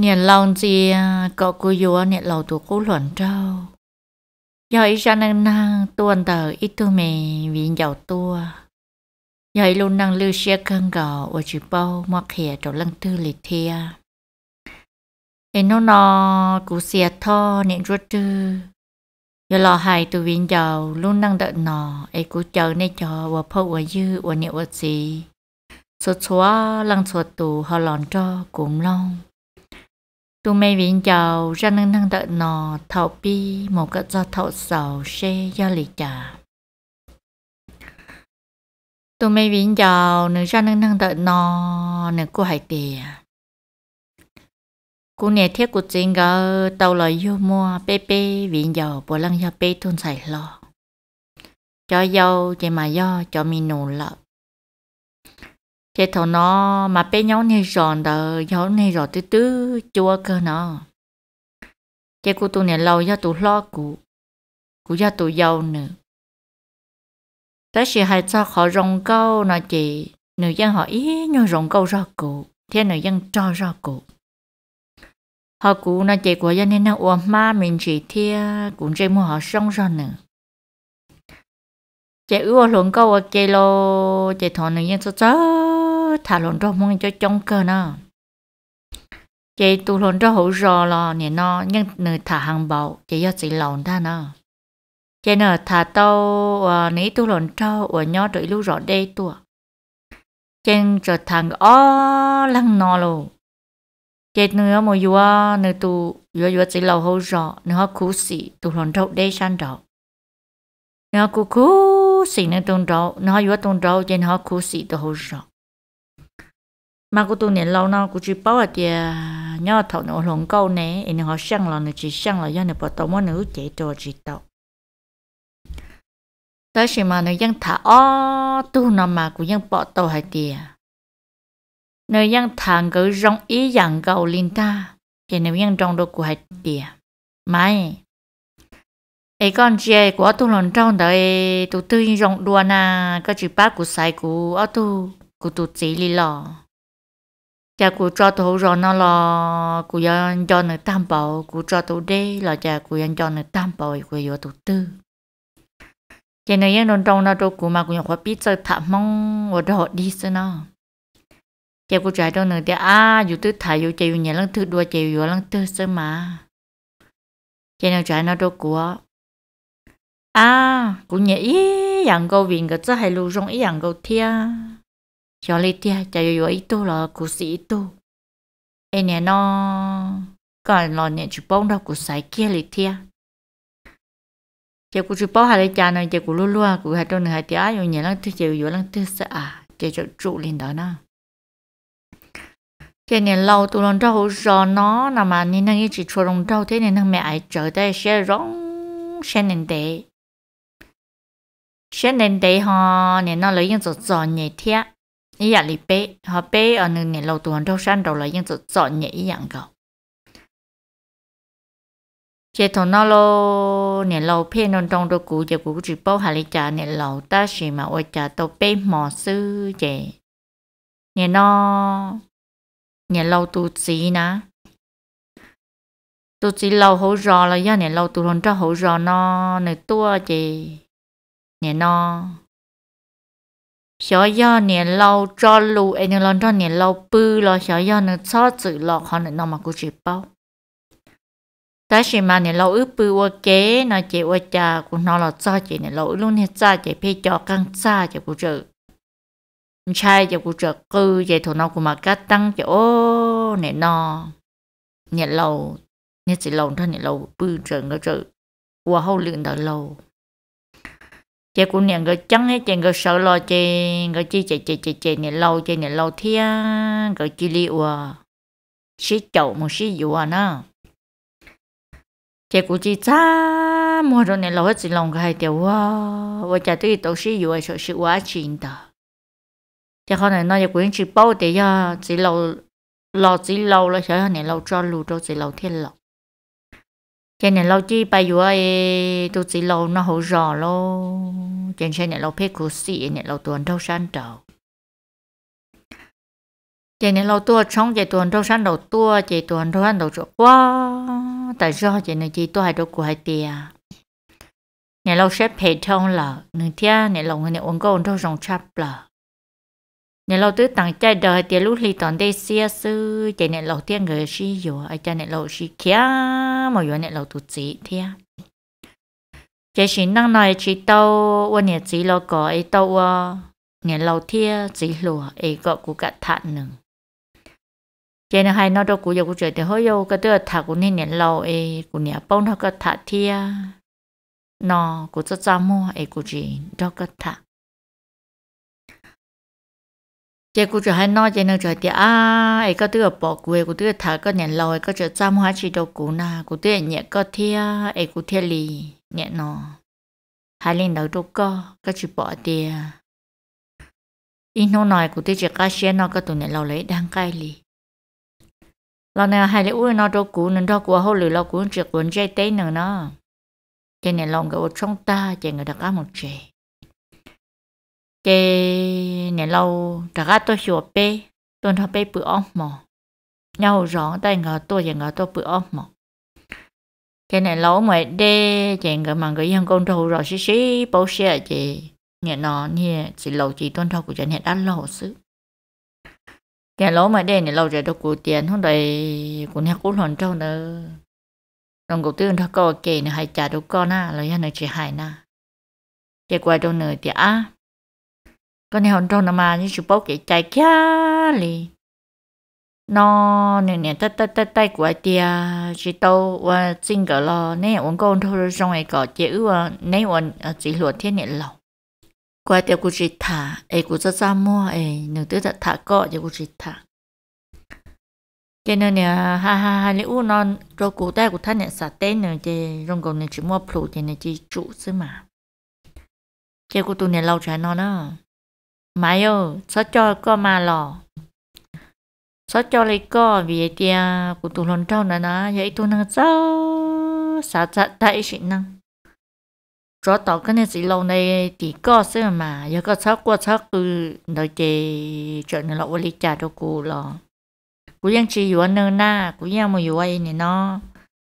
年老子搞古药年老多古乱招，有一下能能多的一度没比较多，有一路能六些更高，我只包莫开着冷 tư 里天。เห็นนอกูเสียท่อเนี่ยรวดจื้อยาลอหายตัววินเจ้าลุ่นนั่งเดินนอไอ้กูเจอในจอว่าพ่อว่ายื้อว่าเนี่ยว่าสีสดชัวลังสดตูฮอลอนจอกุมลอง tu mê vĩnh chào ra nâng nâng đợi nò thảo bi một cái do thảo sầu xe do lì trà tu mê vĩnh chào nữ ra nâng nâng đợi nò nữ cô hải tìa cô nè thiết của chính gờ tàu lời yêu mua bê bê vĩnh chào bộ lăng cho bê thôn xài lo cho dâu chỉ mà do cho mi nổ lợp chế thầu nó mà bé nhau này giòn đờ nhau này rồi tứ tứ chua cơ nó chế cô tụ này lâu giờ tụ lo cụ cụ giờ tụ giàu nữa tới khi hai cho họ rong câu nó chị nữ dân họ ý nhau rong câu ra cụ thế nữ dân cho ra cụ họ cụ nó chị của dân nên nó uổng ma mình chỉ thia cũng chỉ mua họ sống rồi nữa chị ưa luận câu ở kia lo chị thọ nữ dân cho cháu thả lộn rau mong cho trong cơ nó chị tu lộn rau hậu rò lò nè nó nhưng nửa thả hàng bầu chị do chị lộn ta nó chị nửa thả tàu ờ, nấy tu lộn rau ở nhỏ rồi lưu rõ đây tụ trên cho thằng ó lăng nò lù, chị nửa mà vừa nửa tu vừa vừa chị lầu hậu rò nửa cú xì tụ lộn rau đây san rau nửa cú cú xì nửa tụ rau nửa vừa tụ rau trên họ cú sĩ tụ hậu rò mà cô tụi nên lâu nó cô chỉ bảo thì nhỏ thầu nó lồng câu nè anh họ sang là nó chỉ sang là do nó bảo tao muốn nó chạy cho chỉ tao tới khi mà nó vẫn thả ó tu nó mà cô vẫn bỏ tao hay thì nó vẫn thằng cứ rong ý dạng cầu linh ta thì nó vẫn trong đồ cô hay thì mày ấy con chị của tu lần trong đời tu tư rong đua na có chỉ bác của sai của tu của tu chỉ lì lò cha cụ cho thổ rồi nó là cụ dân cho nó tam bảo cụ cho thổ đế là cha cụ dân cho nó tam bảo cụ yo thổ tư cho nên những nông trong nó đâu cụ mà cụ nhận khóa biết sơ thảm mong ở đó đi sơ nó cha cụ trái đâu nữa thì à dù tư thả dù chạy dù nhẹ lăng thư đua chạy dù lăng thư sơ mà cho nên trái nó đâu cụ à cụ nhẹ ý dạng câu viện cái chứ hay lưu rong ý dạng câu thiêng cho lấy tia cho yo ít tô là cú sĩ ít tô em nè nó còn lò nè chú bông đâu cú sải kia lấy tia Chú cú bông hai lấy cha này chú cú lúa lúa cú hai trâu này hai tia rồi nhẹ lăng thứ chú yo lăng thứ sa à chú chú trụ lên đó nó cái nè lâu tụi nó đâu rồi nó là mà nên năng chỉ cho đồng đâu thế nè năng mẹ ai chờ đây sẽ rong sẽ nên để sẽ nên để họ nè nó lấy những giọt giọt nè thiệt ý là lì họ bé ở nơi này lâu tuần đâu sang đầu là những chỗ chọn nhẹ ý dạng cầu chế thổ nó lô nè lâu phê non trong đô cũ chế cũ chỉ bao hà lý trà nè lâu ta xì mà ôi trà tô bé mò sư chế nè nó nè lâu tu sĩ ná tu sĩ lâu hổ rò là do nè lâu tu hồn cho hổ rò nó nè tua chế nè nó 小要年老走路，哎，你老早年老步了，小要呢操子了，可能那么个举报。但是嘛，你老一步我给，那给我家我拿了早给你老一路呢早给配教刚早给不着，你猜给不着够，给头脑我嘛嘎当给哦，你那，你老，你只老他你老步整个这，我后领的老。chị cũng nhận cái chân hết chị cái sợ lo chị cái chị chị chị chị chị này lâu chị này lâu thia cái chi liu à xí chậu một xí dụ à nó chị cũng chỉ cha mua rồi này lâu hết chỉ lòng cái điều wow và chả tôi tổ xí dụ à sợ xí quá chín ta chị không này nói chị cũng chỉ bao để ya chỉ lâu lâu chỉ lâu là sợ này lâu cho lù cho chỉ lâu thiên lâu trên này lâu chi bây giờ ấy tôi chỉ lâu nó hổ rõ lô trên trên này lâu phê của sĩ này lâu tuần đâu san đầu trên này lâu tua trong cái tuần đâu san đầu tua cái tuần đâu san đầu chỗ quá tại do trên này chỉ tua hai đầu của hai tia này lâu xếp hệ thông là nửa tia này lâu người này uống câu đâu dòng chắp là nè lâu tư tặng trai đời tiền lúc li tặng đây xia sư chạy nè lâu tiền người xí yo ai cha nè lâu xí kia mà yo nè lâu tụ chỉ thia chạy xí năng nói chỉ tàu quan nè chỉ lâu có ai tàu nè lâu thia chỉ lùa ai có cụ cả thản nừng chạy nè hai nó đâu cụ giờ cụ chạy thì hơi yo cái đứa thà cụ nè nè lâu ai cụ nè bông nó có thả thia nó cụ cho cha mua ai cụ chỉ đâu có thả chị cũng cho hay nói chị nó cho thì à ấy có đứa bỏ quê của đứa thả có nhận lâu ấy có cho chăm hóa chỉ đâu cũ na của đứa nhẹ có thia ấy của thia lì nhẹ nó hai lên đầu đâu có có chỉ bỏ tiền ít hôm nay của đứa chỉ cá xe nó có tụi nhận lâu lấy đang cay lì lo này hai lấy uống nó đâu cũ nên đâu của hậu lử lo cũng chỉ cuốn dây tê nữa nó chị này lòng cái ô trong ta chị người đã cá một chị cái nè lâu đã gắt tôi hiểu bé tôi thọ bé bự ông mò nhau rõ tay ngờ tôi chẳng ngờ tôi bự ông mò cái này lâu mà đê chẳng ngờ mà người dân công đầu rồi xí xí bao xe chị nhẹ nó nhẹ chỉ lâu chỉ tuân thọ của chẳng nhẹ đã lâu xứ cái lâu mà đê này lâu rồi đâu của tiền không đầy của nhà cũng hoàn trâu nữa đồng cổ tư thọ câu kể này hay trả đâu con à rồi nhà này chỉ hại na cái quay đâu nữa thì á con này hòn trâu nằm mà như chụp bốc cái chạy kia lì nó nè nè tay tay tay tay của ai tia à, chỉ tàu và xin gỡ lo nè uống con thôi trong này có chữ à, nè uống à, chỉ luật thiên nè lẩu qua tia của chị thả ấy của cho ra mua ấy nửa tư đã thả cọ cho của chị thả cái nữa nè ha ha ha liu non, rồi cụ tay của thân nè sạt tên nè chị rong cầu nè chỉ mua plu, thì nè chỉ trụ xí mà cái của tôi nè lâu trái non nữa Mày ơi, sao cho có mà lò. Sao cho lấy có vì tia của tụi lần trâu nè nè, vậy tụi năng sao sao chặt tay chị năng. Rõ tỏ cái này chị lâu này thì có sẽ mà, giờ có sao qua sao cứ nói chê này là quên lý trả cô lò. Cô ยัง chỉ yêu anh na, cô ยัง mà yêu anh này nó.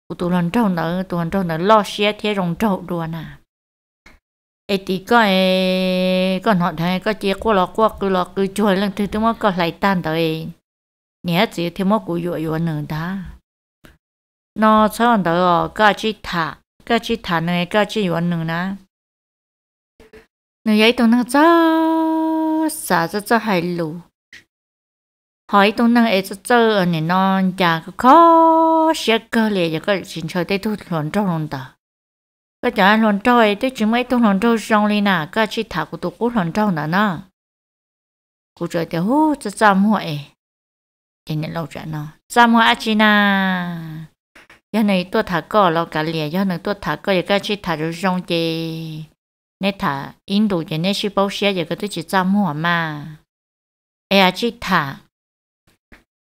Cô tụi lần trâu nè, tụi trâu nè lo xe thế rồng trâu đùa nè ai tí có ai họ thấy có chia qua lọ qua cứ lọ cứ chuối lần thứ thứ mà có lại tan tới nhé chỉ thêm một cú dội dội nữa ta nó sao anh tới ờ, có chỉ thả có chỉ thả này có chỉ dội nữa nè người ấy tôi năng cho xả cho cho hai lù hỏi tôi ấy cho cho anh nó già có khó sẽ cơ liền có chuyện chơi tới thu luận trong ก็จะหลอนจ้อยที่จึงไม่ต้องหลอนจ้อยจองเลยนะก็ชิถากูตัวกูหลอนจ้อยนะนะกูจะเดี๋ยวจะจำหัวเอเดี๋ยวเราจะเนาะจำหัวอาจีนายันในตัวถาก็เรากะเลียยันในตัวถาก็ยังก็ชิถาจะจองเจในถาอินโดยังในชิบูเชียยังก็ต้องจะจำหัวมาเออาชิถา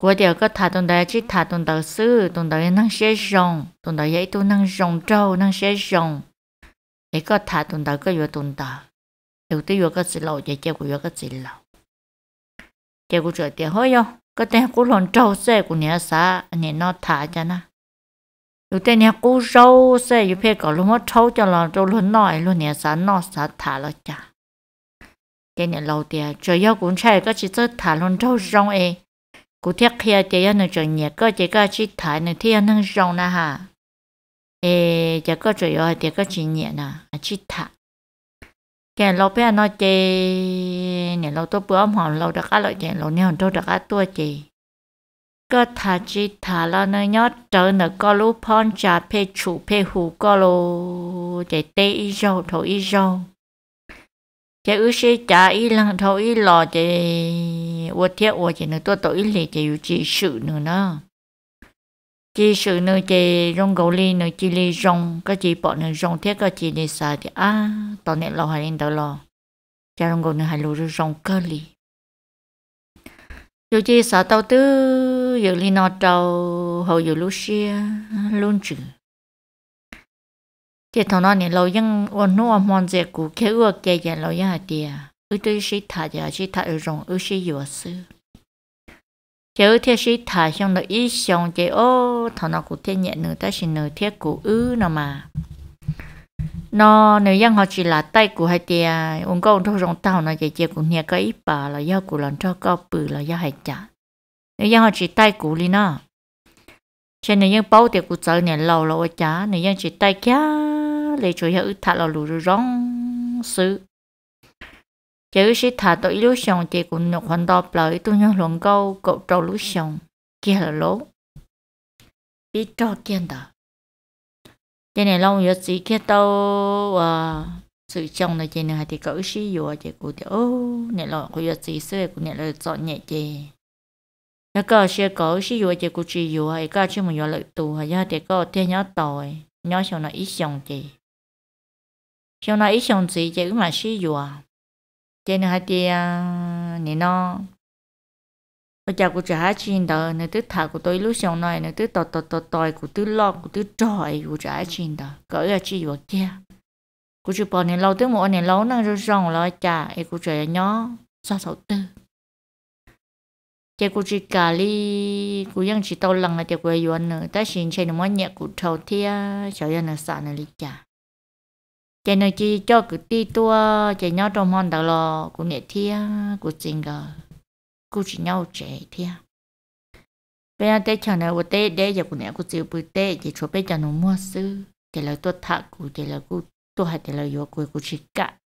我哋个塔东的只塔东的树，东的能些榕，东的也都能榕州能些榕。一个塔东的个月东的，有的有个字楼，也结果有个字楼。结果这点好哟，个点古龙州些古年啥，你那塔着呢？有的年古州些有片搞那么抽着了，就论那论年啥那啥塔了家。今年老爹，只要公差个去做塔龙州上诶。cụ thiết kia chị ăn chọn nhẹ có chị có chị thái thi ở ăn rong na ha ê chị có chủ yếu thì có chị nhẹ na chị thái cái lâu bé nó chị nè lâu tôi bữa mòn lâu đã cá lợi chị lâu nè tôi đã cá tua chị có thà chị thà là nơi nhớ trở nè có lúc phong trà phê chủ phê hủ có lô chị tê y rau thổ y rau chế ư xe trả y lăng thâu y lò chế ô thiết ô chế nữa tôi tội lì chế chỉ sự nữa nó chỉ sự nữa chế rong gấu ly nữa chỉ ly rong cái chỉ bỏ nữa rong thiết cái chỉ để xài thì à tao nè lò hay lên tao lò cha rong gấu nữa hay lù rong cơ ly dù chỉ xài tao tư dù ly nọ tao hầu dù lú xia luôn chừng thì thằng nó này lâu ยัง ôn nô mòn dễ cũ kế ước dễ dễ lâu ยัง hạt địa ư tôi sĩ thả giờ sĩ thả ở rồng ư sĩ dừa sư chế ư thế sĩ thả xong nó ít xong chế ô thằng nó cũng thế nhẹ nữa ta xin nữa thế cũ ư nó mà nó nếu vẫn họ chỉ là tay hay hai tia ông công thôi rong tao nó chỉ chỉ cũng nhẹ cái ít bà là do của lần cho có bự là do hai trả nếu vẫn họ chỉ tay của đi nó cho nên vẫn bảo tiền của trời này lâu lâu trả nếu vẫn chỉ tay kia lấy chủ yếu thả là lù rong sự chỉ sĩ thả tội lưu xong chỉ cũng nhục hoàn đọc bởi tu nhân luận câu cậu trâu lưu xong kia là lỗ biết trò kiên đó cái này lâu giờ chỉ kia tao à sự trong này chỉ này thì cậu sĩ vừa chỉ cũng thì ô này là cậu giờ chỉ xưa cũng này là chọn nhẹ chỉ nó có xe cậu sĩ vừa chỉ cũng chỉ vừa hay có chứ mà vừa lợi tù hay giờ thì có thêm nhớ tội nhớ xong là ít xong chỉ xong nó ít xong gì chứ mà sử dụng cho nên hai tia nè nó bây giờ cũng trả chuyện đâu, nè tức thà của tôi lúc xong này nè tức tò tò tò tòi của tôi lo của tôi trọi của trả chuyện đâu, cỡ là chỉ vừa kia của chỉ bò nè lâu tới một này lâu năng rồi xong, lo chả, ấy của trời nhỏ, sao sáu tư chỉ của chỉ cà li của vẫn chỉ tao lần là chỉ quê yuan nữa ta xin chơi nó mới nhẹ của thầu thia cho dân là sản là lý trả chạy nơi chi cho cứ ti tua chạy nhau trong hòn đảo lò của nghệ thia của trình gờ của chỉ nhau chạy thia bây giờ tết chẳng nào của tết để giờ của nghệ của chiều buổi tết chỉ cho bây giờ nó mua sư chạy là tua thạc của chạy là của tua hay chạy là yếu của của chỉ cả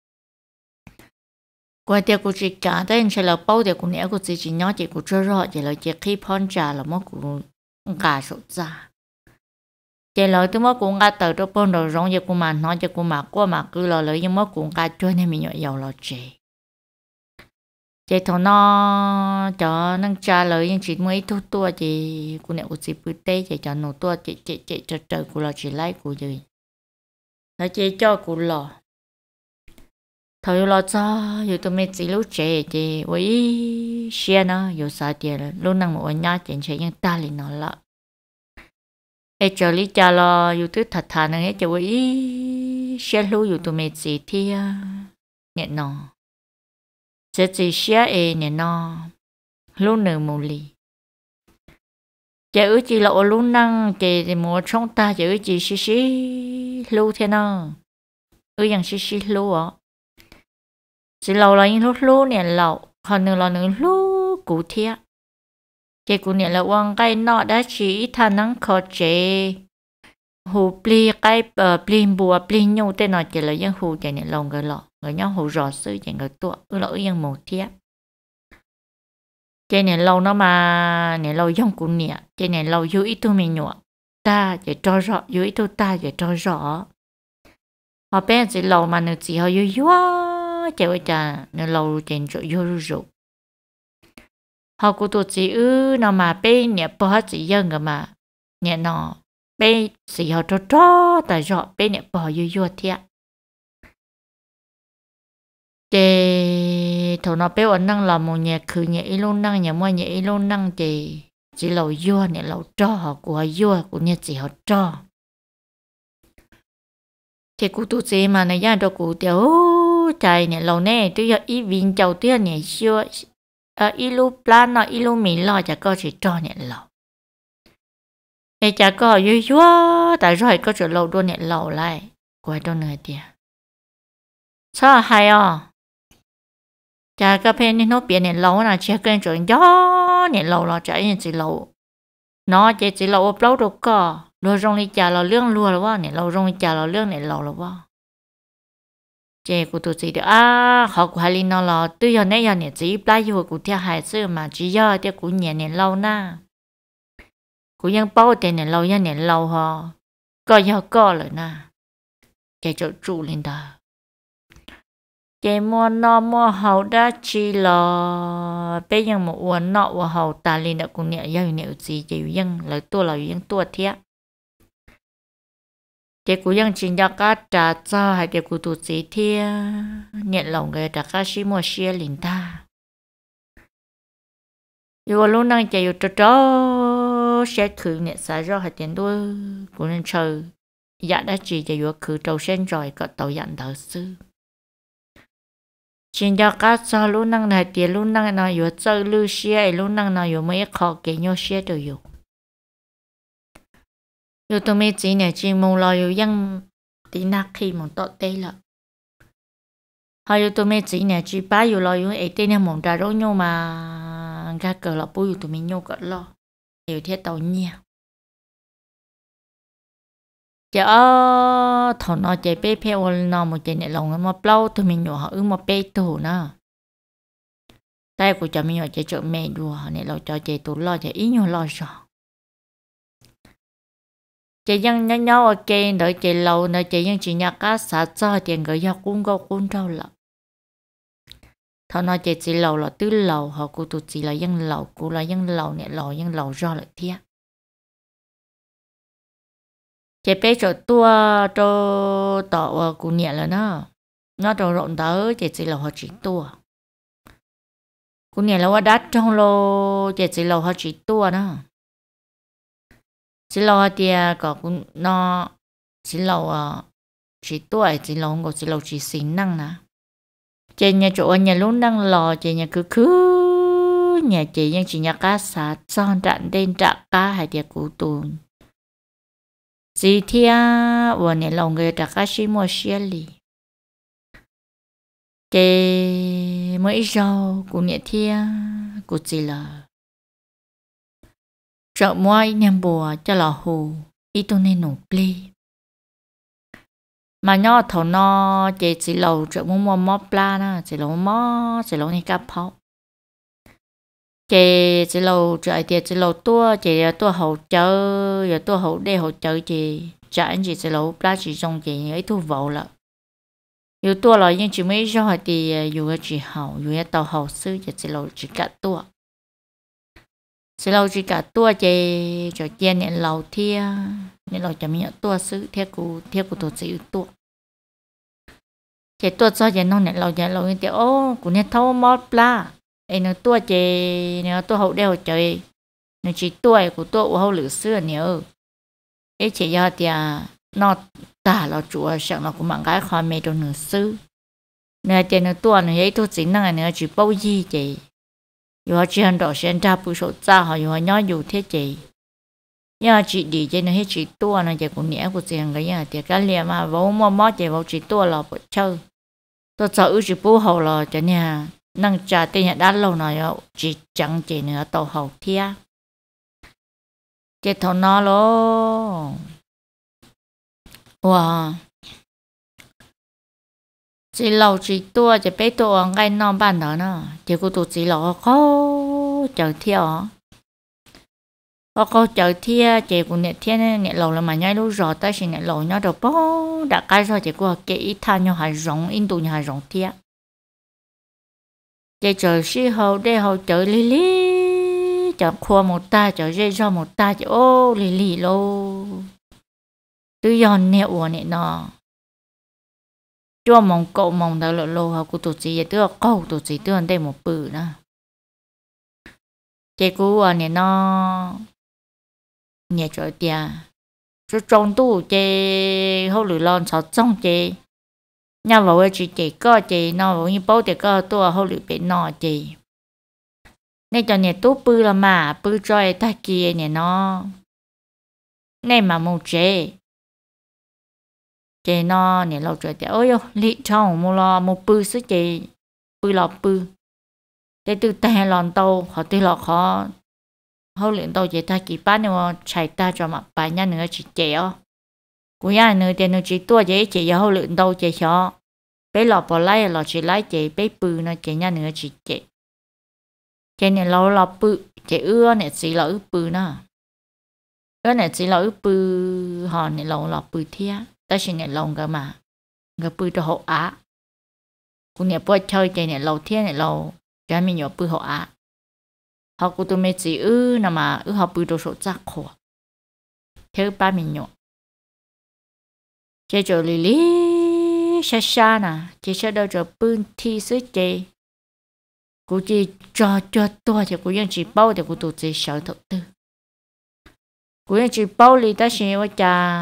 qua tiệc của chị cả tới anh sẽ là bao tiệc của nghệ của chị chỉ nhau chỉ của chưa rõ chỉ là chỉ khi phong trà là mất của cả số già chỉ lo tụi mất cũng cả từ cho bông đầu rong cho cũng mà nói cho cũng mà qua mà cứ lo lấy nhưng mất cũng cả cho nên mình nhọ giàu lo chị chị thằng nó cho năng trả lời nhưng chị mới thu tua chị cũng nè cũng chỉ bự tê chị cho nổ tua chị chị chị cho trời cũng lo chỉ lấy cũng gì nó chị cho cũng lo thôi lo cho rồi tôi mới chỉ lúc chị chị với xe nó rồi sao tiền luôn năng ở nhà chị chị nhưng ta liền nó lại เอจอลิจาลออยู่ตื้อถัดฐานนึงเอจะว่าอีเชียรู้อยู่ตัวเมจีเทียเนี่ยนอจะจีเชียเอเนี่ยนอรู้หนึ่งมูลีจะอือจีเรารู้นั่งจะมัวช่องตาจะอือจีชิชิรู้เทียนออือยังชิชิรู้อ๋อจีเราเรายิ่งรู้รู้เนี่ยเราคนหนึ่งเราหนึ่งรู้กูเทีย chị cũng nhận là quăng cái nọ đã chỉ thà nắng khó chế hồ pli cái bờ pli bùa pli nhau tên nọ chỉ là dân hồ chị nhận lòng người lọ người nhau hồ rõ sư chị người tuột ư lỡ dân một thiết chị nhận lâu nó mà nhận lâu dân cũng nhận chị nhận lâu yêu ít tôi mình nhọ ta chị cho rõ yêu ít tôi ta chị cho rõ họ bé chị lâu mà nữ chị họ yêu yêu chị ơi cha nữ lâu chị cho yêu rồi họ cụ tụ chỉ ư nó mà bê nhẹ bơ hết chỉ dân cơ mà nhẹ nó bê chỉ họ cho cho ta rõ bê nhẹ bơ yêu yêu thiệt chị thầu nó bê ở năng là một nhẹ khử nhẹ ít luôn năng nhẹ mua nhẹ ít luôn năng chị chỉ lầu yêu nhẹ lầu cho họ của họ yêu của nhẹ chỉ họ cho thì cụ tụ chỉ mà này ra cho cụ tiểu chạy nhẹ lầu nè tôi giờ ít viên chầu tuyết nhẹ xưa ờ ilu plan nó ilu mì lo chả có chỉ cho nhẹ lầu ấy chả có yếu yếu tại rồi có chỗ lâu đua nhẹ lầu lại quay đâu nơi đi sao hay à chả có phải nên nó biến nhẹ lầu là chỉ cần chỗ gió nhẹ lầu là chả yên chỉ lầu nó chỉ chỉ lầu ở đâu đâu có lâu rong đi chả lầu lương lùa là bao nhẹ lầu rong đi chả lầu lương nhẹ lầu là bao chế cụ tu chị được à học của hai linh nó là tự do nãy giờ nè chỉ bảy giờ cụ theo hai sự mà chỉ do theo cụ nhẹ nè lâu na cụ nhân bảo tiền nè lâu nhân nè lâu họ có giờ có rồi na chế cho chủ lên đó chế mua nó mua hậu đã chỉ là bây giờ một uốn nọ và hậu ta lên đó cũng nhẹ giờ nè chỉ chế dân lời tua lời dân tua thiệt cái cú yang chính cho các trả cho hay cái cú tụt gì thì nhận lòng người trả cá xí mua xe liền ta yêu lúc năng chạy yêu cho cho xe khử nhận xả ra hay tiền đuôi của nên chờ dạ đã chỉ chạy yêu khử trâu sen rồi có tàu dặn thở sư chính cho các cho lúc năng này tiền lúc năng nào yêu chơi lưu xe lúc năng nào yêu mấy khó cái nhau xe đều yêu nếu tôi mới chỉ nè chỉ mong lo yêu yên thì nát khi mà tốt tê lợ hay yêu tôi mới chỉ nè chỉ ba yêu lo yêu ấy tê nè mong ra rối nhau mà ra cờ là bùi tôi mới nhau cỡ lo hiểu thế tàu nhiều chợ thằng nó chạy bê phê ôn nó một chạy này lòng mà lâu tôi mình họ ư mà bê tù nó tay của chợ mình nhỏ chạy chợ mẹ đùa này lâu cho chạy tù lo chạy ý nhau lo sợ chị dân nhau nhau ở kia nữa chị lâu nữa chị dân chị nhà cá xả cho tiền gửi cho cũng có cũng đâu lợ thằng nói chị chị lâu là tứ lâu họ cũng tụt chị là dân lâu cũng là dân lâu nè lâu dân lâu do lại thiệt chị bé chỗ tua cho tàu ờ, cũng nhẹ là nó nó trồng rộn tới chị chị lâu họ chỉ tua cũng nhẹ là qua đắt trong lô chị chị lâu họ chỉ tua nó chỉ lo địa có cũng nó chỉ lo à chỉ tuổi chỉ lo có chỉ lo chỉ sinh năng nè chị nhà chỗ nhà luôn đang lo chị nhà cứ cứ nhà chị nhưng chị nhà cá xả son trận đen trận cá hay địa cụ tùn chị thia vừa nhà lòng người trận cá xí mua xí lì chị mới giàu cũng nhà thia cũng chị là trợ môi nhằm bùa cho lò hù Y tu nên nụ pli Mà nho thầu nó chế chỉ lầu trợ mô mô mô pla nà Chị lầu mô Chị lầu nè cà phó chế chỉ lầu rọ thì chỉ lầu tua chế tua hậu chớ Giờ tua hậu đê hậu chớ chế Chả anh chị chỉ lầu pla chị xong chị ấy thu vậu là Yêu tua là nhưng chị mới rồi thì Dù chị hậu Dù tàu hậu sư Chị chỉ lầu chị cắt tua sẽ lâu chỉ cả tua chè cho chè nè lâu thia nên lâu cho mình tua sự theo cụ theo cụ sẽ ưu tua chè tua cho chè nông nè lâu chè lâu như thế ô cụ nè thâu mót pla ấy nó tua chè nè tua hậu đeo chơi nó chỉ tua của tua của hậu lửa xưa nè ơ ấy chè do thì nó tả là chúa sẵn là của mạng gái khoa mê đồ nửa sư nè chè nửa tua nửa ấy tôi chính năng nè chỉ bao gì chè อยู่าชียงดอกเสียงท่าผู้สชจ้าหอยู่วน้อยอยู่เทจีย่าจีดีเจนให้จีตัวนะเจ้ากุญแยกูเสียงก็ยาเดียกันเลี้ยมาว่าม้อม้อเจ้าว่าจีตัวเราปวดเช่าตัวเจวาอุจิปงหอเราจะเนี่ยนั่งจ่าเตียด้านเราหน่อยจีจังเจเนือตัวหอเทียเจ้าทน้อโลว้า chỉ lâu chỉ tua chỉ bé tua ngay non bàn đó nó chỉ cô tụt chỉ lâu khó chờ theo có cô chờ thia chỉ cũng nhẹ thia nên nhẹ lầu là mà nhai lúc rồi, ta chỉ nhẹ lầu nhau được bó đã cái rồi chỉ cô kể ít tha nhau hà rộng in nhau nhà rộng thia chỉ chờ si hậu để hậu chờ lì lì, chờ khoa một ta chờ dây do một ta chờ ô lì lì lô tự do nhẹ uổng nhẹ nọ cho mong cậu mong đã lộ lộ học của tổ chức tựa cậu tổ chức tựa đây một bự nữa chế cú à nè nó nhẹ chỗ tia cho trong tu chế hậu lửa lon sáu trong chế nhà vào ấy chỉ chế có chế nó vào như bao để có tua hậu lửa bên nọ chế nên cho nè tu bự là mà bự cho ta kia nè nó nên mà mù chế chị nó nè lâu trời thì, ôi yo lì trong mua lo mua bự số chị bự lọ bự để từ tay lòn tàu họ từ lọ khó, họ liền tàu chị ta kỳ bán nữa chạy ta cho mặt bài nhá nữa chị chị ó của nhà nữa tiền nữa chị tua chị chị giờ họ liền tàu chị cho bé lọ bỏ lại lọ chị lại chị bé bự nó chị nhá nữa chị chị chị nè lâu lọ bự chị ưa nè chị lọ bự nữa ưa nè chị lọ bự họ nè lâu lọ bự thiệt ta sẽ nghe lòng cơ mà người bư cho hộ á cũng nghe bữa chơi chơi này lâu thiên này lâu cho mình nhớ bư hộ á họ cũng tôi mới chỉ ư nà mà ư họ bư cho số chắc khổ thế ba mình nhớ chơi chơi lì lì xa xa nà chỉ sẽ đâu cho bư thi sứ chơi cô chỉ cho cho tôi thì cô vẫn chỉ bao thì cô tôi chỉ sợ thật tư cô vẫn chỉ bao lì ta xin với cha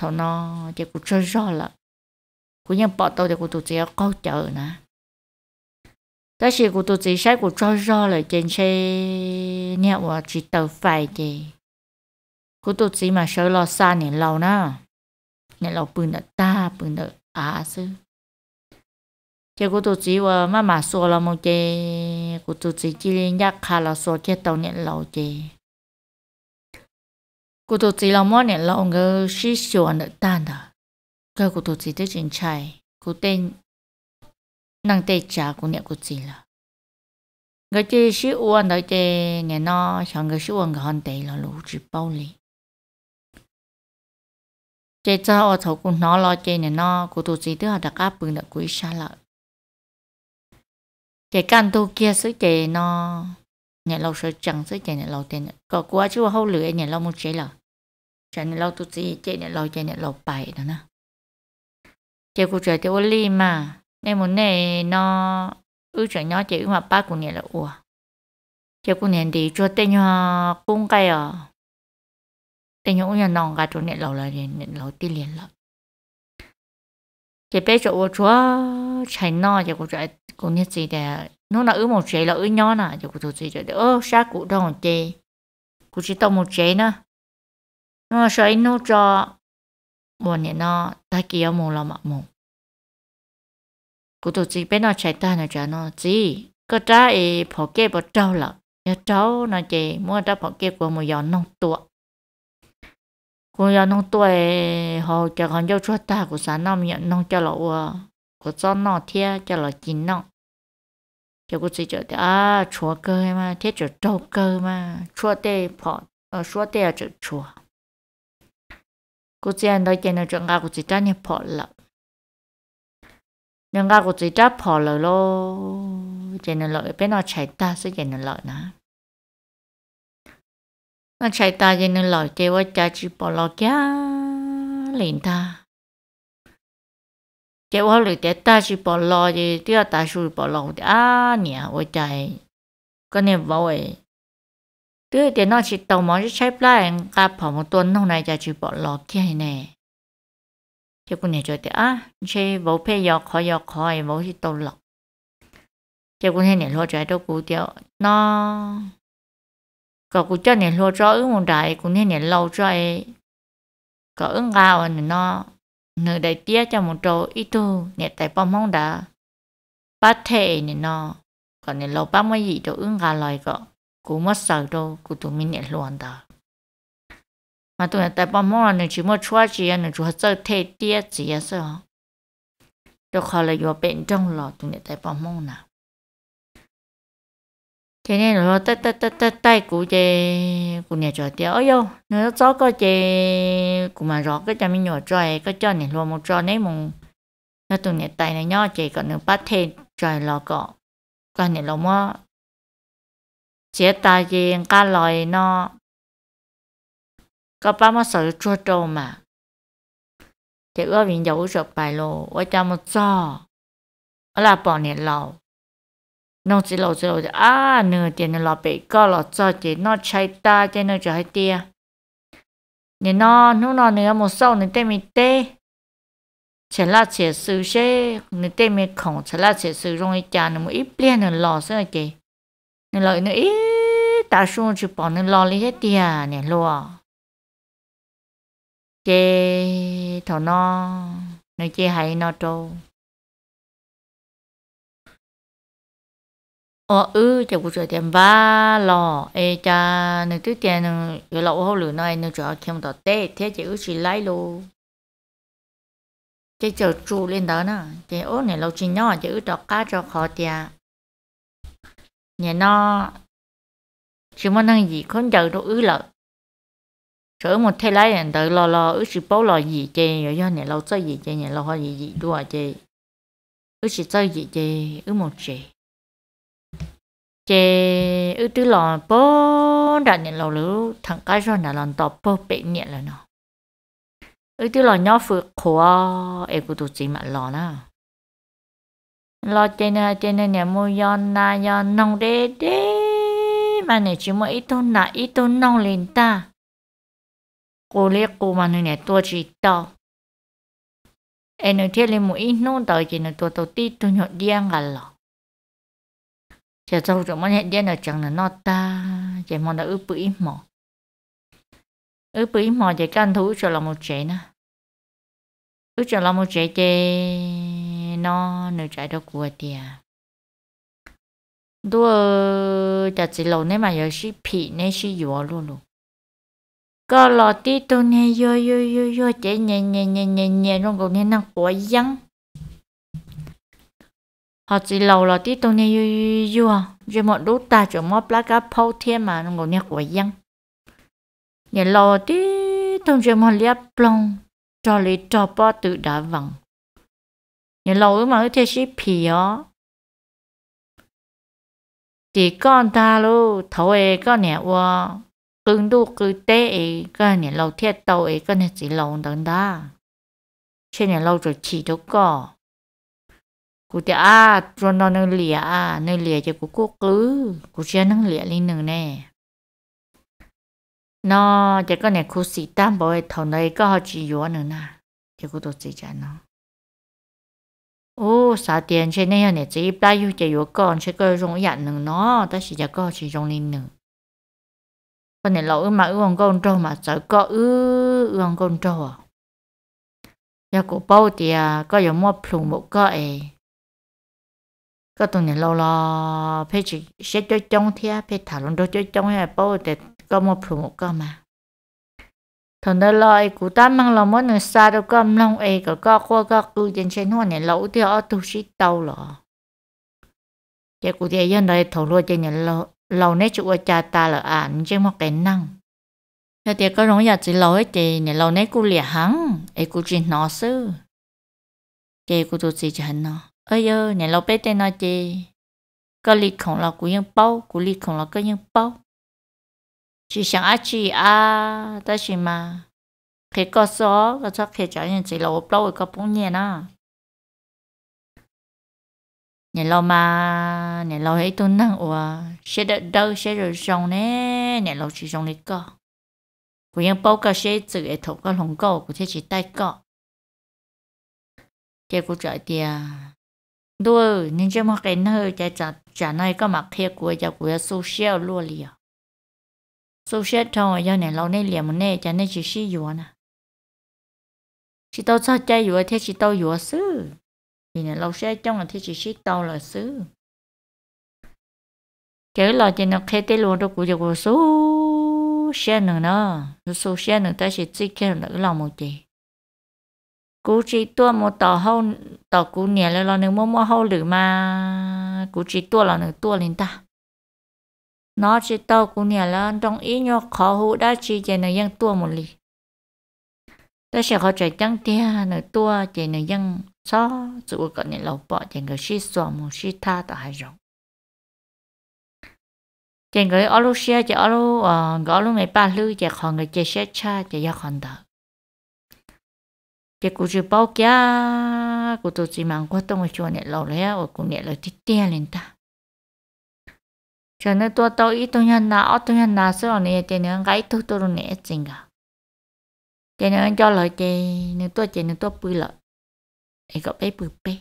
thọ nó chỉ cũng chơi rõ là cũng như bỏ tàu thì cũng tụt chỉ có chờ nè đó chỉ cũng tụt chỉ sai cũng chơi rõ là trên xe nhau mà chỉ tàu phải chứ cũng tụt chỉ mà sợ lo xa nè lâu nè nè lâu bự nè ta bự nè à chứ, chỉ cũng tụt chỉ mà mà sợ là một chỉ cũng tụt chỉ chỉ nhắc khá là sợ chết tàu nè lâu chứ cô tôi chỉ là món này là ông cái sĩ sửa anh tan đó cái cô tôi chỉ để chuyện chạy cô tên nàng tên trả cô nhẹ cô chỉ là cái chỉ sĩ uan đó chỉ nghe nó chẳng cái sĩ uan cái hòn tệ là lũ chỉ bao lì chỉ cho ở thầu cũng nó lo chỉ nghe nó cô tôi chỉ để tới đặt áp bưng đặt quý xa lại chỉ căn tu kia sức chỉ nó nhà lâu sợ chẳng sức chỉ nhà lâu tiền có quá chứ hậu lưỡi nhà lâu một chế là chạy nè lâu tụt gì chạy nè lâu chạy nè lâu bảy đó nè chạy cụ chạy tiêu li mà nên muốn này nó ư chạy nhỏ chạy mà ba cụ nè là ủa chạy cụ nè đi cho tên nhỏ cung cây à tên nhỏ nhà nòng gà chỗ nè lâu là nè lâu tí liền lắm chạy bé chỗ ủa chúa nó chạy cụ chạy cụ nè gì để nó là ư một chạy là ư nhỏ nè chạy cụ tụt gì chạy ơ sát cụ đâu một chạy cụ chỉ một chạy nữa nó sợ anh nó cho một 年呢，他给要梦了嘛梦，古都这边呢拆单了，转呢只个家诶跑给不着了，要着那个莫得跑给我们要弄多，我要弄多诶，好叫看要出大古山那面弄叫了我，古早那天叫了金弄。就我自己的啊，戳歌嘛，贴着周歌嘛，戳的跑，呃，说的就戳。กูเจนได้เจนจังกากูจิตาเนี่ยพอละยังกากูจิตาพอละโล เจนลอยเป็นเอาใช้ตาสิเจนลอยนะเอาใช้ตาเจนลอยเจว่าจะจีปอลอกยาหลินตา เจว่าหรือเจตาจีปอลอเจเดวตาชูปอลอกอ่าเนี่ยวัวใจก็เนี่ยว่วเอ đưa để nó chỉ tàu món chỉ chép lại cả bỏ một tuần hôm nay giờ chỉ bỏ lọ kia nè chứ cũng nhớ cho thì à chỉ vô phê yếu khó yếu khó thì vô chỉ tàu lọ chứ cũng nhớ lo cho đâu cũng tiêu nó có cũng cho nhớ lo cho ứng một đại cũng nhớ lâu cho có ứng gạo nó nửa đại tía cho một chỗ ít tu nhớ tại bom mong đã bắt bát thể nó còn nhớ lâu bao mấy gì cho ứng gạo lại có cú mất sợ đâu cú tụi mình nhận luôn đó mà tụi mình tại bao món này chỉ mua chua chỉ là chỉ hết sợ thế tiếc chỉ là sao. đâu khó là do bệnh trong lò tụi mình tại bao món nào thế nên là tay tay tay tay tay cú chơi cú nhà trò tiếc ôi yêu nó chó có chơi cú mà rõ cái mình nhỏ trò cái cho này luôn một trò này mùng nó tụi mình tại này nhỏ chơi còn được bắt thế trò lò cọ còn này lò mò chế ta yên cá lời nó có ba mươi sáu chua trâu mà chế ước mình giấu sợ bài lô ôi cha một cho ở là bỏ nè lầu nông chỉ lầu chỉ lầu à nửa tiền nửa lò bị có lò cho chế nó chạy ta chế nó cho hai tia nè nó nó nó nửa một sâu nửa tê mì tê chỉ là chỉ sự chế nửa tê mì khổng chỉ là chỉ sự rồi ít cha nửa một ít liền nửa lò sơ chế nên lời nữa ít ta xuống chỉ bỏ nên lo lấy hết tiền à, nè lo chê thọ no nó chê hay nó trâu ờ ư ừ, chả cũng sửa tiền ba lò ê cha nó trước tiền nó gửi lậu hậu lửa này nó cho không tỏ tê thế chỉ ư chỉ lấy luôn chế chờ chú lên đó nè chế ố này lâu chỉ nhỏ chế ư đọc cá cho khó tiền nhà nó chỉ muốn năng gì không chờ đâu ứ lợ chỗ một thế lấy anh tự lo lo ứ chỉ bảo lo gì chê rồi do nhà lâu chơi gì chê nhà lâu hoa gì gì đua chê ứ chỉ chơi gì chê ứ một chê chê ứ tứ lo bố đã nhà lâu lú thằng cái rồi nhà lần tọp bố bị nhẹ là nó ứ tứ lo nhỏ phượt khổ em cũng tụt gì mặt lo nào lo trên trên nhà mua yon na yon nong đê đê mà này chỉ mua ít tôn na ít tôn nong lên ta cô liếc cô mà này tua chỉ to em nói thế lên mua ít nong tới chỉ là tua tàu tít tôi nhọt điên cả lọ chỉ sau rồi mày điên là chẳng là nó ta chỉ mong là ướp bưởi mỏ ướp bưởi mỏ chỉ can thú cho là một chế nè ướp cho là một chế chế nó nơi trái đâu của tiền đua chả chỉ lâu nên mà giờ sĩ phi nên sĩ dùa luôn luôn có lọ tí tu nè yo yo yo yo chạy nhẹ nhẹ nhẹ nhẹ nhẹ trong cổ nên năng của dân họ chỉ lâu lọ tí tu nè yo yo yo rồi mọi đốt ta chỗ mọi placa phô thiên mà trong cổ nên của dân nhẹ lọ tí tu rồi một liệp plong cho lấy cho bỏ tự đã vắng 你老嘛去贴些皮哦。chỉ con ta lu thấu ấy con nè wa cưng đu té ấy con nè thiết tàu ấy con nè chỉ lâu đằng đó trên nè lâu chỉ đâu có cụ thì à rồi nó nơi lìa cho cụ cố cứ cụ chưa nâng lìa lên nâng nè nó chỉ con nè cụ sĩ tam bồi thầu này có họ chỉ yếu nữa nè thì cụ tôi chỉ cho nó ô xả tiền trên này này chỉ bao nhiêu chỉ có chỉ có dùng nhận nữa nó ta chỉ cho chỉ dùng lên nữa bên này lỗi mà uống con trâu mà sợ có ư uống con trâu à giờ cổ bao thì à, có giờ mua phùng một cái có tuần này lâu lo phải chỉ sẽ cho trông thia phải thả luôn cho trông hay bao thì có mua phùng một cái mà thằng đó lo cú ta mang lòng mất người xa đâu có lòng ấy cả có qua có cứ trên trên hoa này lẩu thì ở tu sĩ tàu lọ cái cú thì dân đây thầu lo trên nhà lẩu lẩu nét chụp cha ta là nhưng trên một cái năng thế thì có rong nhà chỉ lẩu ấy thì nhà lẩu nét cú lìa hắn ấy cú chỉ nó sư cái cú tu sĩ chẳng nó ơi ơi nhà lẩu bé tên nó chị có lịch không là cú yên bao cú lịch không là có yên bao chỉ sáng á chỉ à ta chỉ mà khi có gió có cho khi trở nên chỉ lâu, ốp lâu có bốn nhẹ nó nhẹ lâu mà nhẹ lâu ấy tôi năng ủa sẽ đợi đâu sẽ rồi xong nè nhẹ lâu chỉ xong đi co cũng những bao cái sẽ tự ấy thổ có lồng cầu cũng thế chỉ tay co thế của trời tiề đôi nhưng chưa mà cái nơi chả trả trả nơi có mặt kia của giờ của social luôn liền số xe trong giờ này lâu nay liền một nay cho nên chỉ xí yếu nè chỉ tao sao chơi dụng thế chỉ tao dụng xứ thì này lâu xe trong ở thế chỉ xí tao là xứ cái là chỉ nó khai tế luôn đâu cũng được số xe nữa nó số xe nữa ta sẽ chỉ khai lỡ lòng một chị cú chỉ tua một tàu hâu tàu cú nhẹ lên là nước mua mua hâu lử mà cú chỉ tua là nước tua lên ta nó chỉ tao cũng nhà là trong ý nhau khó hữu đã chỉ chạy này dân tua một lì ta sẽ khó chạy chẳng tia nữa tua chạy này dân xó dù có những lầu bỏ chạy người xí xóa một xí tha tại hai rộng chạy người ở lúc xe chạy ở lúc ờ, gõ lúc mấy ba lư chạy khỏi người chạy xe cha chạy ra khỏi đời chạy cụ chỉ bao kia cụ tôi chỉ mang qua tông ở chùa này lâu lấy ở cụ này là tít tia lên ta cho nên tôi tôi ít tôi nhận nào tôi nhận nào sau này thì nó cái tôi tôi nè chính cả thì nó cho lời thì nó tôi thì nó tôi bự lợi ấy có bé bự bé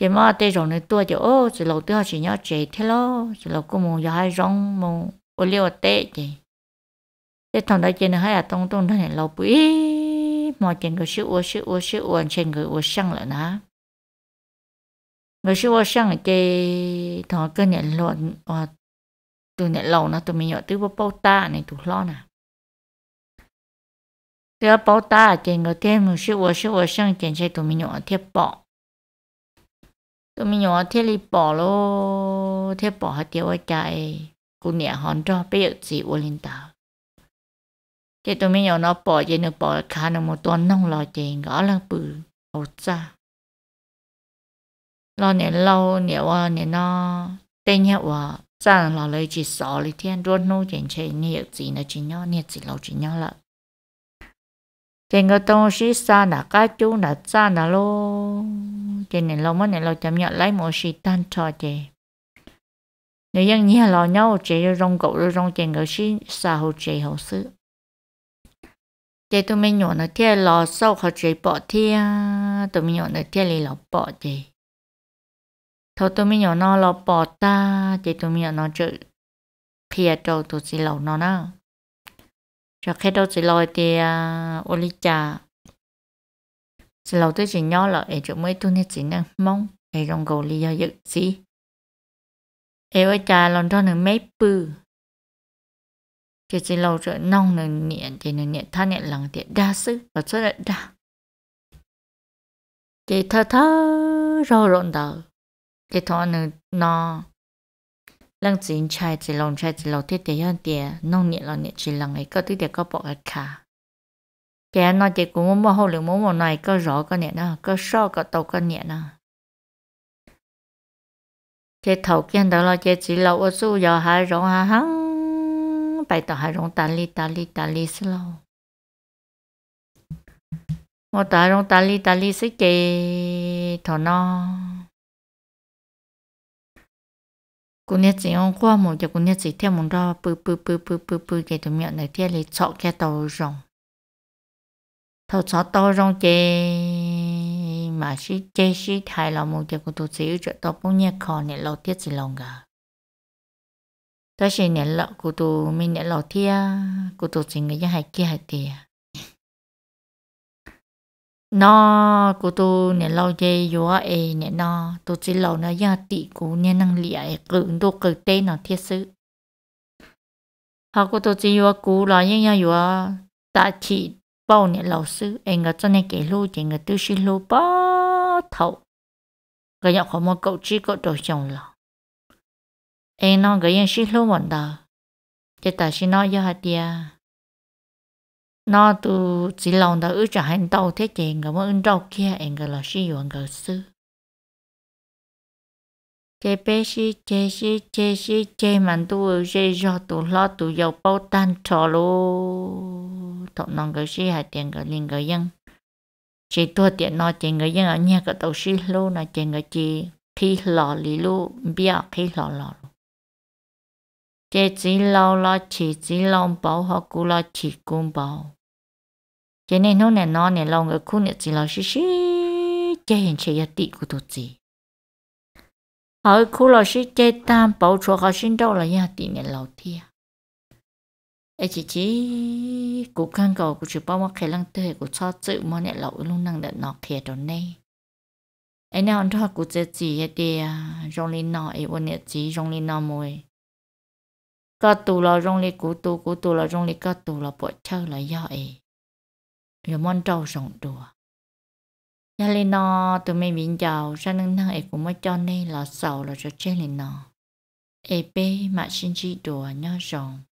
thì mà tôi rồi nó tôi cho ô chỉ lâu tôi chỉ nhớ thế lo chỉ lâu cũng muốn cho hai rong muốn ô liu tệ thế thằng đó trên hay là tông tông thế này lâu bự mà trên cái sự ô sự ô sự ô trên cái người sư vô sang cái thọ cơ nhận luận và ờ, từ nhận lầu nó tụi mình nhớ từ bao ta này tụi lo nè từ bao ta trên người thêm người sư vô sư vô sang trên xe tụi mình nhớ thiết bỏ tụi mình nhớ thiết li bỏ lô thiết bỏ hết tiêu ở chạy cụ nhẹ hòn cho bây giờ gì vô lên tàu thì tụi mình nhớ nó bỏ trên nó bỏ khá nó một tuần nông lo trên gõ lăng bự ấu xa lo nè lâu nè wa nè nó tên nhau wa sao là lấy chỉ sợ lấy thiên đuôn nô chuyện chơi nè gì nó chỉ nhau nè chỉ lâu chỉ nhau lận trên cái tông sĩ xa nà cá chú nà xa nà lô trên này lâu mất này lâu chậm nhận lấy một sĩ tan trò chè nếu như nhẹ lo nhau chè rong cậu rồi rong trên cái sĩ xa hồ chè hồ sư chè tụi mình nhổ nó thiên lo sau họ chè bỏ thiên tụi mình nhổ nó thiên lì lọ bỏ chè thôi tôi mới nhỏ nó lo bỏ ta chỉ tôi mới nhỏ nó chơi, phía trâu tôi chỉ lẩu nó nó cho khi đâu chỉ lòi thì à, ô li trà chỉ lẩu tôi chỉ nhỏ là ở chỗ mấy tuần thì chỉ năng mong ở trong cầu lý do dự gì ở với cha lần cho nó mấy bự chỉ chỉ lẩu chỗ nong nó niệm thì nó niệm tha niệm lằng thì đa sức và xuất đa chỉ thơ thơ rồi rộn đầu thế thôi nữa nó lăng chín chai chỉ lòng chai chỉ lòng thế để yên để nông nhẹ lòng nhẹ chỉ lòng ấy có thứ để có bỏ cái cả cái nó chỉ cũng muốn mua hậu lượng muốn mua này có rõ có nhẹ nó có so có tàu có nhẹ nó thế thầu kiến đó là chỉ chỉ lâu ở su giờ hai rong hai hăng bài tàu hai rong tali tali, tali li tà li xí lâu một tà rong tali li tà li xí kì thọ nó cú nhét gì ông qua một giờ cú nhét gì theo một đó bự bự bự bự bự bự cái tụi miệng này theo lấy chọ cái tàu rồng tàu chọ tàu rồng chê mà xí chê xí thay là một giờ cô tụi xíu chỗ tàu bông nhẹ khó nè lâu tiết gì lòng cả đó là nè lọ cô tụi mình nè lọ thia cô tụi xíu người ta hay kia hay tiền nó cô tu nè lâu dây vô e nè nó tu chỉ lâu nó gia tị cú nè năng lìa e cự đồ cự tê nó thiết sư. họ cô tu chỉ vô cú là những nhà vô ta chỉ bao nè lâu sư em ngờ cho nè kể lô chỉ ngờ tư sĩ lô bó thầu cái nhà khó một cậu chỉ cậu đồ chồng là em nó cái nhà sĩ lô bọn đó chỉ ta sĩ nó gia hạt dia nó tu chỉ lòng đã ước trả hành đầu thế chị ngờ mà ưng đâu kia anh ngờ là sĩ dụng ngờ sư chế bé sư chế sư chế sư chế mặn tu ở chế do tu lo tu dầu bao tan trò lô thọ nòng ngờ sư hai tiền ngờ linh ngờ dân chị tua tiền nó chị ngờ dân ở nhà cái tàu sư lô là chị ngờ chỉ khi lò lì lô bia khi lò lò chế chỉ lâu lo chỉ chỉ lòng bảo họ cú lo chỉ cung bảo chế này nó nè nó nè lòng ở khu nè chỉ là xí xí chế hiện chế yết tị của tổ chí ở khu là xí chế tam bảo cho học sinh đâu là yết tị nè lâu thi ấy chỉ chỉ cụ khăn cầu cụ chỉ bao mà khai lăng tê cụ cho chữ mà nè lâu luôn năng để nó thiệt đó này ấy nè anh thọ cụ chế chỉ yết tị rong lên nọ ấy vấn nè chỉ rong lên nọ mồi có tù là rong lên cụ tù cụ tù là rong lên có tù là bỏ chơi là do ấy rồi món trâu sống đùa nhà lên nó tụi mình bình nâng nâng ấy cũng mới cho nên là sầu là cho chơi lên nó ấy bê mà đùa nhau rồng